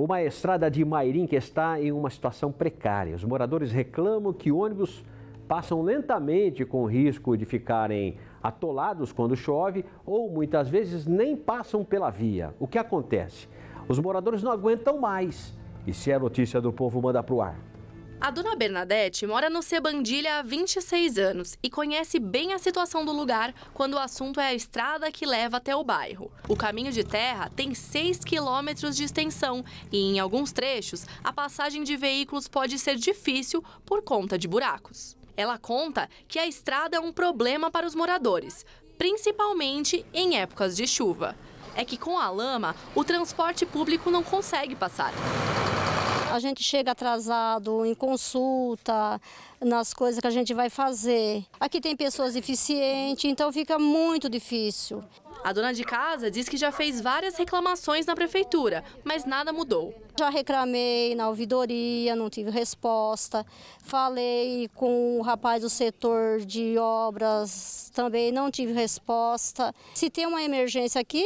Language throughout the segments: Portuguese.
Uma estrada de Mairim que está em uma situação precária. Os moradores reclamam que ônibus passam lentamente com risco de ficarem atolados quando chove ou muitas vezes nem passam pela via. O que acontece? Os moradores não aguentam mais. E se é a notícia do povo, manda para o ar. A dona Bernadette mora no Cebandilha há 26 anos e conhece bem a situação do lugar quando o assunto é a estrada que leva até o bairro. O caminho de terra tem 6 quilômetros de extensão e, em alguns trechos, a passagem de veículos pode ser difícil por conta de buracos. Ela conta que a estrada é um problema para os moradores, principalmente em épocas de chuva. É que com a lama, o transporte público não consegue passar a gente chega atrasado em consulta, nas coisas que a gente vai fazer. Aqui tem pessoas deficientes, então fica muito difícil. A dona de casa diz que já fez várias reclamações na prefeitura, mas nada mudou. Já reclamei na ouvidoria, não tive resposta. Falei com o rapaz do setor de obras, também não tive resposta. Se tem uma emergência aqui,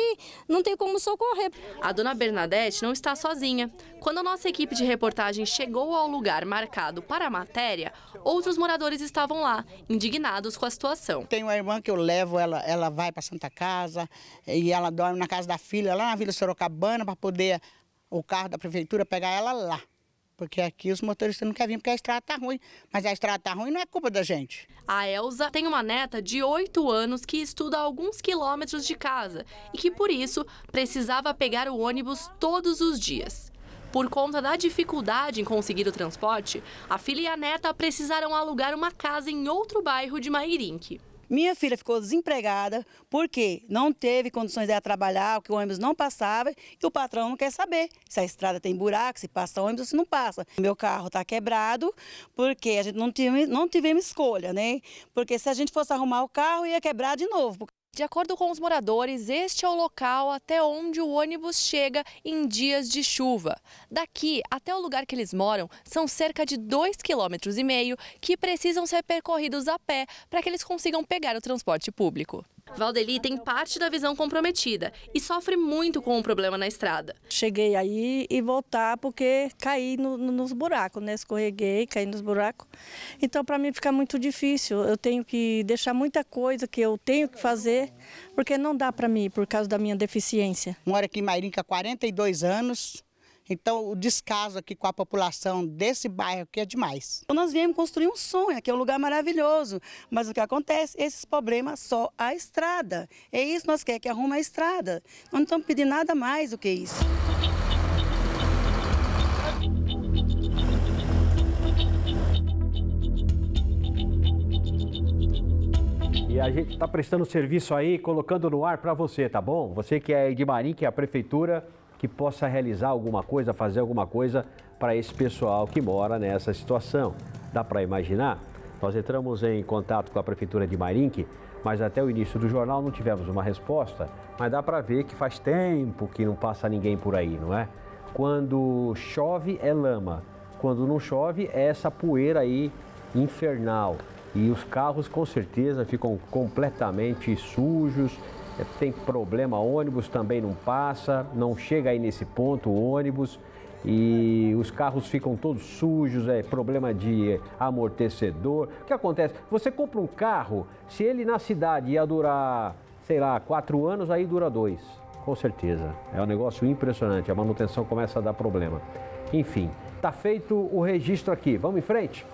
não tem como socorrer. A dona Bernadette não está sozinha. Quando a nossa equipe de reportagem chegou ao lugar marcado para a matéria, outros moradores estavam lá, indignados com a situação. Tem uma irmã que eu levo, ela, ela vai para Santa Casa, e ela dorme na casa da filha, lá na Vila Sorocabana, para poder o carro da prefeitura pegar ela lá. Porque aqui os motoristas não querem vir porque a estrada tá ruim. Mas a estrada tá ruim não é culpa da gente. A Elza tem uma neta de 8 anos que estuda a alguns quilômetros de casa e que, por isso, precisava pegar o ônibus todos os dias. Por conta da dificuldade em conseguir o transporte, a filha e a neta precisaram alugar uma casa em outro bairro de Mairinque. Minha filha ficou desempregada porque não teve condições dela trabalhar, que o ônibus não passava e o patrão não quer saber se a estrada tem buraco, se passa ônibus ou se não passa. Meu carro está quebrado porque a gente não, tive, não tivemos escolha, né? Porque se a gente fosse arrumar o carro, ia quebrar de novo. De acordo com os moradores, este é o local até onde o ônibus chega em dias de chuva. Daqui até o lugar que eles moram são cerca de 2,5 km que precisam ser percorridos a pé para que eles consigam pegar o transporte público. Valdeli tem parte da visão comprometida e sofre muito com o problema na estrada. Cheguei aí e voltar porque caí no, no, nos buracos, né? Escorreguei, caí nos buracos. Então, para mim fica muito difícil. Eu tenho que deixar muita coisa que eu tenho que fazer, porque não dá para mim, por causa da minha deficiência. Moro aqui em Mairinca há 42 anos. Então, o descaso aqui com a população desse bairro aqui é demais. Então, nós viemos construir um sonho, aqui é um lugar maravilhoso, mas o que acontece? Esses problemas só a estrada. É isso que nós queremos, que arrume a estrada. Nós não estamos pedindo nada mais do que isso. E a gente está prestando serviço aí, colocando no ar para você, tá bom? Você que é de Marim, que é a prefeitura, que possa realizar alguma coisa, fazer alguma coisa para esse pessoal que mora nessa situação. Dá para imaginar? Nós entramos em contato com a Prefeitura de Marinque, mas até o início do jornal não tivemos uma resposta. Mas dá para ver que faz tempo que não passa ninguém por aí, não é? Quando chove é lama, quando não chove é essa poeira aí infernal. E os carros com certeza ficam completamente sujos, tem problema ônibus, também não passa, não chega aí nesse ponto o ônibus e os carros ficam todos sujos, é problema de amortecedor. O que acontece? Você compra um carro, se ele na cidade ia durar, sei lá, quatro anos, aí dura dois, com certeza. É um negócio impressionante, a manutenção começa a dar problema. Enfim, tá feito o registro aqui, vamos em frente?